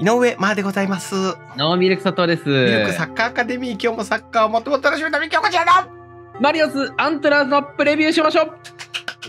井上までございます。ノーミルク佐藤です。ミルクサッカーアカデミー、今日もサッカーをもっともっと楽しむために今日こちらの。マリオスアントラーズのプレビューしましょう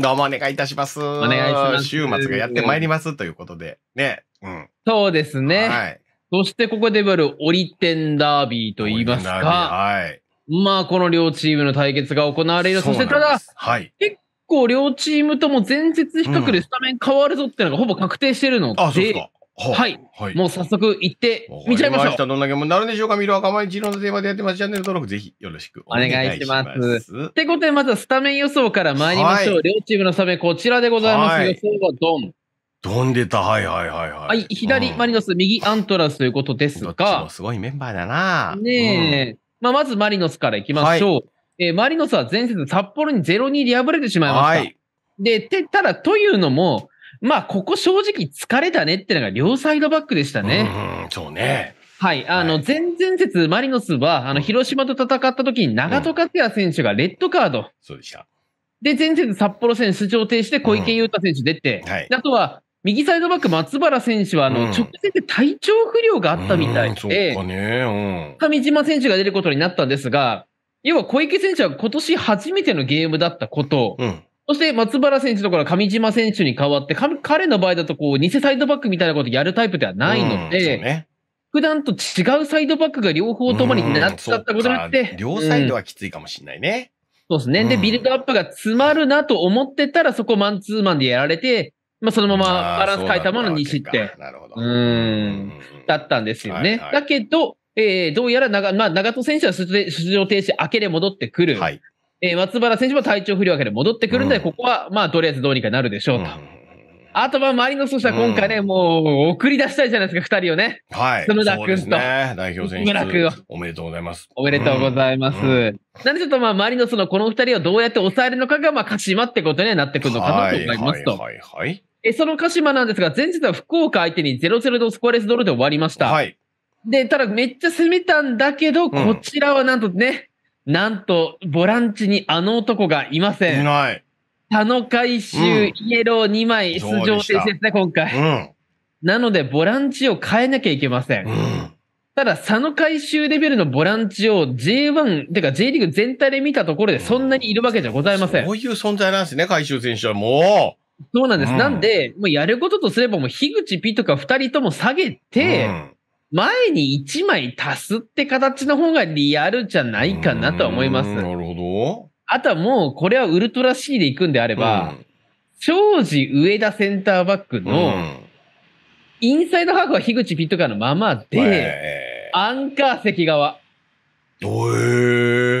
どうもお願いいたします。お願いします週末がやってまいりますということで。ね。うん。そうですね。はい。そしてここであるオリテンダービーと言いますか、はい。まあこの両チームの対決が行われる。そしてただはい。結構両チームとも前節比較でスタメン変わるぞっていうのがほぼ確定してるので、あ、そうですか。はい、はい。もう早速行って見ちゃいましょう。どんなゲームになるんでしょうか見る赤間一郎のテーマでやってます。チャンネル登録ぜひよろしくお願いします。ますってことで、まずはスタメン予想から参りましょう。はい、両チームのスタメンこちらでございます。はい、予想はドン。ドンでた。はいはいはいはい。はい、左、マリノス、右アントラスということですが。すごいメンバーだなねえ、うん、まあ、まずマリノスから行きましょう。はい、えー、マリノスは前節札幌に0-2で敗れてしまいました。はい、で、て、ただというのも、まあ、ここ正直疲れたねってのが両サイドバックでしたね。うん、そうね。はい。あの、前々節、マリノスは、あの、広島と戦った時に長戸克也選手がレッドカード。そうでした。で、前節札幌戦出場停止で小池優太選手出て、はい、あとは、右サイドバック松原選手は、あの、直接体調不良があったみたいで、うね、上島選手が出ることになったんですが、要は小池選手は今年初めてのゲームだったこと、うんそして松原選手のこの上島選手に代わって、彼の場合だとこう、偽サイドバックみたいなことやるタイプではないので、うんね、普段と違うサイドバックが両方ともになっちゃったことによって、うん、両サイドはきついかもしれないね。そうですね。で、ビルドアップが詰まるなと思ってたら、そこマンツーマンでやられて、まあ、そのままバランス変えたままの2失点。なるほど。うん。だったんですよね。はいはい、だけど、えー、どうやら長、まあ、長戸選手は出場停止明けで戻ってくる。はい、えー、松原選手も体調不良わけで戻ってくるんで、うん、ここは、まあ、とりあえずどうにかなるでしょうと。うん、あとは、マリノスとしては今回ね、うん、もう、送り出したいじゃないですか、二人をね。はい。角田君と。ね、代表選手。おめでとうございます。おめでとうございます。なんでちょっとまあ、マリノスのこの二人をどうやって抑えるのかが、まあ、鹿島ってことになってくるのかなと思いますと。はい、はい、はい。え、その鹿島なんですが、前日は福岡相手に0-0とスコアレスドローで終わりました。はい。で、ただめっちゃ攻めたんだけど、こちらはなんとね、なんと、ボランチにあの男がいません。いない。田野回収、うん、イエロー2枚出場停止ですね、今回。うん、なので、ボランチを変えなきゃいけません。うん、ただ、佐野回収レベルのボランチを J1、てか J リーグ全体で見たところでそんなにいるわけじゃございません。そういう存在なんですね、回収選手はもう。そうなんです。なんで、もうやることとすれば、もう樋口 P とか2人とも下げて、前に1枚足すって形の方がリアルじゃないかなとは思います。なるほど。あとはもう、これはウルトラ C で行くんであれば、うん、庄司上田センターバックの、インサイドハーフは樋口ピットカーのままで、アンカー関側。えー、い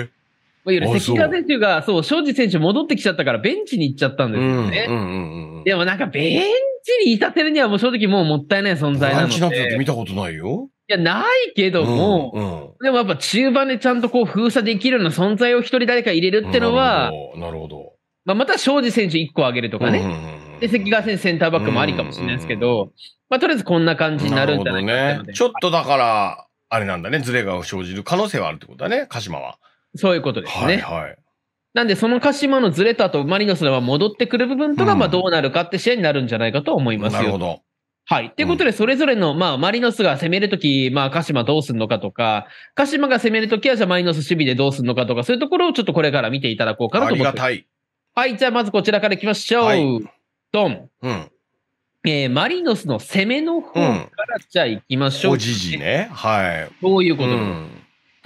わゆる関川選手が、そう、庄司選手戻ってきちゃったからベンチに行っちゃったんですよね。でもなんかベンちに至ってるにはもう正直もうもったいない存在なので。ランチて見たことないよ。いや、ないけども、うんうん、でもやっぱ中盤でちゃんとこう封鎖できるような存在を一人誰か入れるってのは、うなるほど。まあ、また庄司選手1個上げるとかね。で、関川選手センターバックもありかもしれないですけど、まあ、とりあえずこんな感じになるんじゃないかなね。ちょっとだから、あれなんだね、ズレが生じる可能性はあるってことだね、鹿島は。そういうことですね。はい、はい。なんで、その鹿島のずれたとマリノスは戻ってくる部分とか、まあどうなるかって試合になるんじゃないかと思いますよ。なるほど。はい。ということで、それぞれの、まあ、マリノスが攻めるとき、まあ、鹿島どうするのかとか、鹿島が攻めるときは、じゃあ、マリノス守備でどうするのかとか、そういうところをちょっとこれから見ていただこうかなと思って。ありがたい。はい。じゃあ、まずこちらからいきましょう。ドン。うん。えー、マリノスの攻めの方から、じゃあ行きましょう、ねうん、おじじね。はい。どういうこと、うん、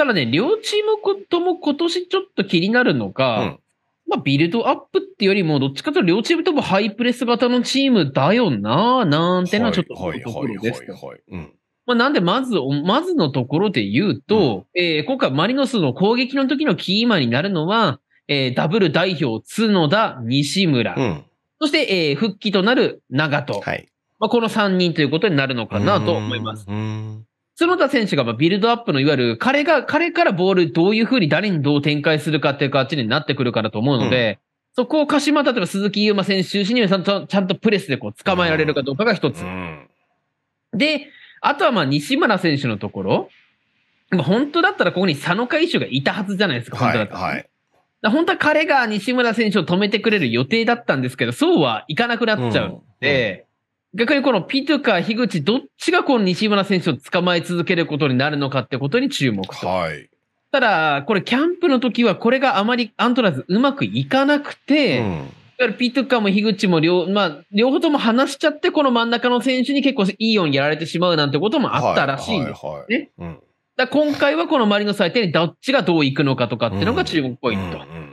ただね、両チームとも今年ちょっと気になるのが、うん、まあ、ビルドアップっていうよりも、どっちかというと両チームともハイプレス型のチームだよな、なんてのはちょっと思うところです。まあ、なんで、まず、まずのところで言うと、うん、えー、今回マリノスの攻撃の時のキーマンになるのは、えー、ダブル代表、角田、西村、うん、そして、えー、復帰となる長門、はいまあ、この3人ということになるのかなと思います。うん角田選手がビルドアップのいわゆる彼が、彼からボールどういうふうに誰にどう展開するかっていう形になってくるからと思うので、うん、そこを鹿島、例えば鈴木優馬選手中心にちゃんとちゃんとプレスでこう捕まえられるかどうかが一つ。うん、で、あとはまあ西村選手のところ、本当だったらここに佐野海長がいたはずじゃないですか、本当だったら。はいはい本当は彼が西村選手を止めてくれる予定だったんですけど、そうはいかなくなっちゃうので、逆にこのピトゥか樋口、どっちがこの西村選手を捕まえ続けることになるのかってことに注目と。はい。ただ、これキャンプの時はこれがあまりアントラーズうまくいかなくて、うん、だからピートカーも樋口も両、まあ、両方とも話しちゃって、この真ん中の選手に結構いいようにやられてしまうなんてこともあったらしいんですね。はいはいはい、うん、だ今回はこのマリノス相手にどっちがどういくのかとかっていうのが注目ポイント。うんうん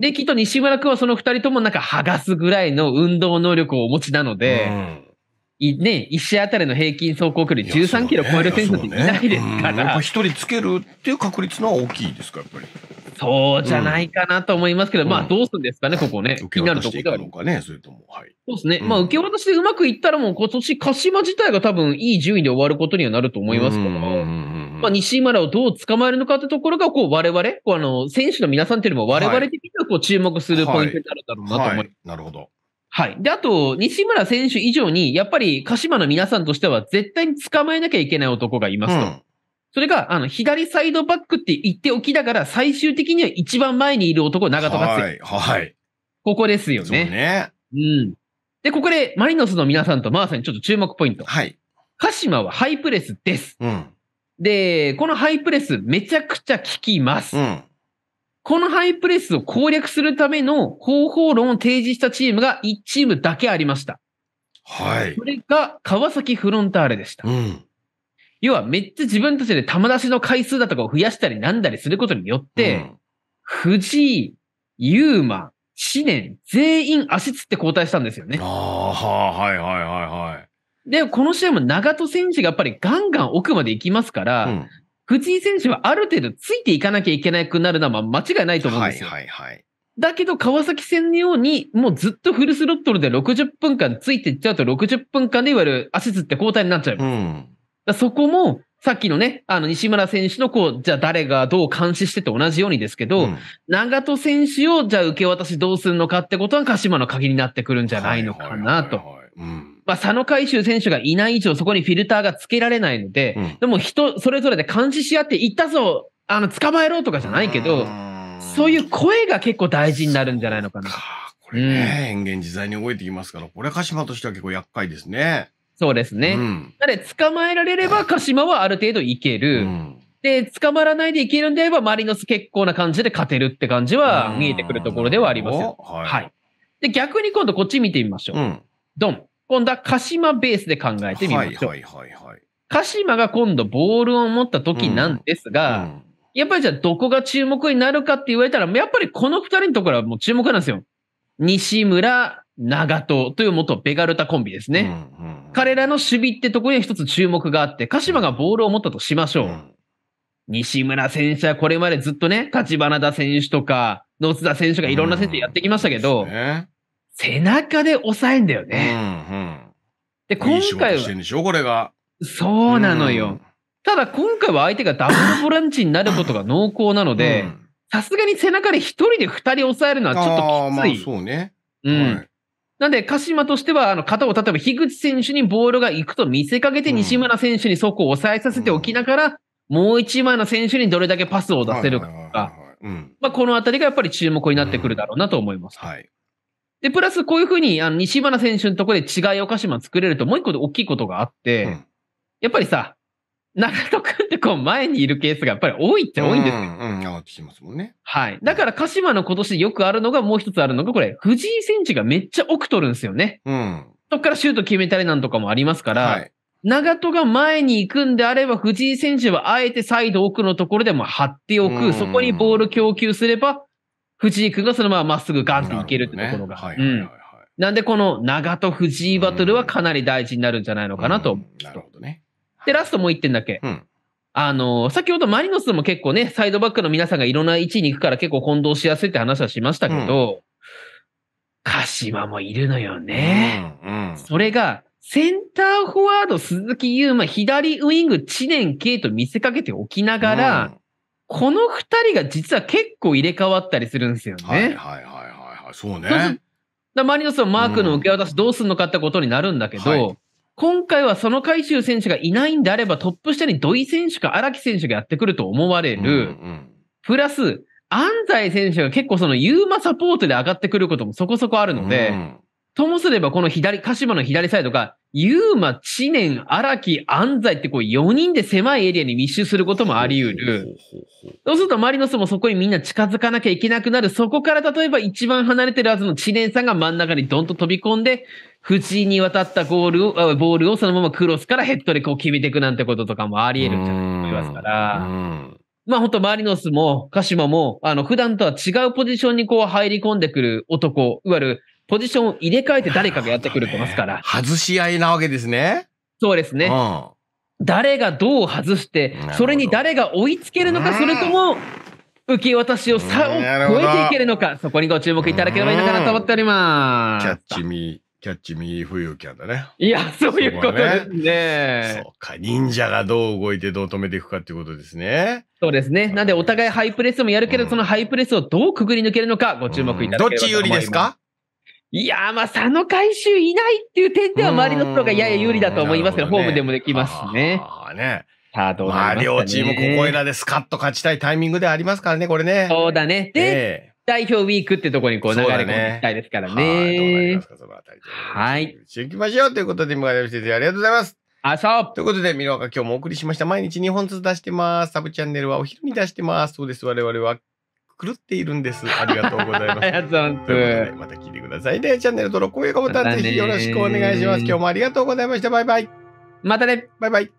で、きっと西村君はその二人ともなんか剥がすぐらいの運動能力をお持ちなので、うん、ね、1試合あたりの平均走行距離13キロ超える選手っていないですから。一、ね、人つけるっていう確率のは大きいですか、やっぱり。そうじゃないかなと思いますけど、うん、まあどうするんですかね、ここね。気になるところでは。かね、それとも。はい。そうですね。うん、まあ受け渡しでうまくいったらもう今年鹿島自体が多分いい順位で終わることにはなると思いますから、まあ西村をどう捕まえるのかってところが、こう我々、こうあの、選手の皆さんというよりも我々的にはこう注目するポイントになるだろうなと思います。はいはい、なるほど。はい。で、あと、西村選手以上に、やっぱり鹿島の皆さんとしては絶対に捕まえなきゃいけない男がいますと。うん、それが、あの、左サイドバックって言っておきながら、最終的には一番前にいる男、長戸勝はい、はい。ここですよね。そうね。うん。で、ここで、マリノスの皆さんとマーさんにちょっと注目ポイント。はい。鹿島はハイプレスです。うん。で、このハイプレス、めちゃくちゃ効きます。うん。このハイプレスを攻略するための方法論を提示したチームが1チームだけありました。はい。それが川崎フロンターレでした。うん。要はめっちゃ自分たちで球出しの回数だとかを増やしたりなんだりすることによって、うん、藤井、ユーマ、知念、全員足つって交代したんですよね。ああ、はいはいはいはい。で、この試合も長戸選手がやっぱりガンガン奥まで行きますから、うん、藤井選手はある程度ついていかなきゃいけなくなるのは間違いないと思うんですよ。はいはいはい。だけど、川崎戦のように、もうずっとフルスロットルで60分間ついていっちゃうと、60分間でいわゆる足つって交代になっちゃう。うん、だそこも、さっきのね、あの、西村選手の、こう、じゃあ誰がどう監視してと同じようにですけど、うん、長門選手を、じゃあ受け渡しどうするのかってことは、鹿島の鍵になってくるんじゃないのかなと。はいはいはいはい、うんまあ、佐野海舟選手がいない以上、そこにフィルターがつけられないので、うん、でも人それぞれで監視し合って、行ったぞ、あの、捕まえろとかじゃないけど、そういう声が結構大事になるんじゃないのかな。これね、変幻自在に動いてきますから、これ鹿島としては結構厄介ですね。そうですね。うん、なので、捕まえられれば鹿島はある程度いける。うん、で、捕まらないでいけるんであれば、マリノス結構な感じで勝てるって感じは見えてくるところではありますよ。はい、はい。で、逆に今度こっち見てみましょう。うん、ドン。今度は鹿島ベースで考えてみましょう。はいはいはい、はい、鹿島が今度ボールを持った時なんですが、うんうん、やっぱりじゃあどこが注目になるかって言われたら、やっぱりこの二人のところはもう注目なんですよ。西村、長戸という元ベガルタコンビですね。うんうん、彼らの守備ってところには一つ注目があって、鹿島がボールを持ったとしましょう。うん、西村選手はこれまでずっとね、立花田選手とか、野津田選手がいろんな選手やってきましたけど、うん背中で抑えんだよね。うんうん。で、今回は。いいでしょこれが。そうなのよ。うん、ただ今回は相手がダブルボランチになることが濃厚なので、さすがに背中で一人で二人抑えるのはちょっときつい。あまあそうね。うん。はいなんで、鹿島としては、あの、肩を、例えば、樋口選手にボールが行くと見せかけて、西村選手にそこを抑えさせておきながら、うん、もう一枚の選手にどれだけパスを出せるかとか、まあ、このあたりがやっぱり注目になってくるだろうなと思います。うん、はい。で、プラスこういうふうに、あの、西村選手のところで違いを鹿島作れると、もう一個大きいことがあって、うん、やっぱりさ、長野くんってこう前にいるケースがやっぱり多いっちゃ多いんですよ。うん、うん、ってきますもんね。はい。だから鹿島の今年よくあるのがもう一つあるのが、これ、藤井選手がめっちゃ奥取るんですよね。うん。そっからシュート決めたりなんとかもありますから、はい、長門が前に行くんであれば、藤井選手はあえてサイド奥のところでも張っておく、そこにボール供給すれば、藤井君がそのまままっすぐガンっていけるってところが。な、ねうんんで、この長と藤井バトルはかなり大事になるんじゃないのかなと。なるほどね。で、ラストもう一点だけ。あの、先ほどマリノスも結構ね、サイドバックの皆さんがいろんな位置に行くから結構混同しやすいって話はしましたけど、うん、鹿島もいるのよね。うんうん、それが、センターフォワード鈴木優馬、左ウイング知念慶と見せかけておきながら、うん、この2人が実は結構入れ替わったりするんですよね。はいはいはいはい、はい、そうね。だマリノスのマークの受け渡しどうすんのかってことになるんだけど、うんはい、今回はその海収選手がいないんであれば、トップ下に土井選手か荒木選手がやってくると思われる。うんうん、プラス、安西選手が結構そのユーマサポートで上がってくることもそこそこあるので、うん、ともすればこの左、鹿島の左サイドがユーマ、知念、荒木、安西ってこう4人で狭いエリアに密集することもあり得る。そうするとマリノスもそこにみんな近づかなきゃいけなくなる。そこから例えば一番離れてるはずの知念さんが真ん中にドンと飛び込んで、藤井に渡ったゴールを、ボールをそのままクロスからヘッドでこう決めていくなんてこととかもあり得るんじゃないと思いますから。まあ本当マリノスも鹿島も、あの普段とは違うポジションにこう入り込んでくる男、いわゆるポジションを入れ替えて誰かがやってくるってますから、ね。外し合いなわけですね。そうですね。うん、誰がどう外して、それに誰が追いつけるのか、それとも、受け渡しを差を超えていけるのか、そこにご注目いただければいいのかなと思っております。キャッチミー。キャッチミーフキャンだね。いや、そういうことですね。そうか、忍者がどう動いてどう止めていくかっていうことですね。そうですね。なんでお互いハイプレスもやるけど、そのハイプレスをどうくぐり抜けるのかご注目いただければと思います。どっち有利ですかいやー、まあ、佐野回収いないっていう点では、周りのプロがやや有利だと思いますけど、ホームでもできますね。ああね。さあ、どうなりますかね。まあ、両チーム、ここいらでスカッと勝ちたいタイミングでありますからね、これね。そうだね。で、えー、代表ウィークってとこにこう流れ込んでいきたいですからね。ねどうなりますか、そのあたりで。はい。していきましょうということで、今上先生、ありがとうございます。あ、そう。ということで、ミロアカ今日もお送りしました。毎日2本ずつ出してます。サブチャンネルはお昼に出してます。そうです。我々は狂っているんです。ありがとうございます。ありがとうございます。また聞いてくださいね。チャンネル登録、高評価ボタン、ぜひよろしくお願いします。今日もありがとうございました。バイバイ。またね。バイバイ。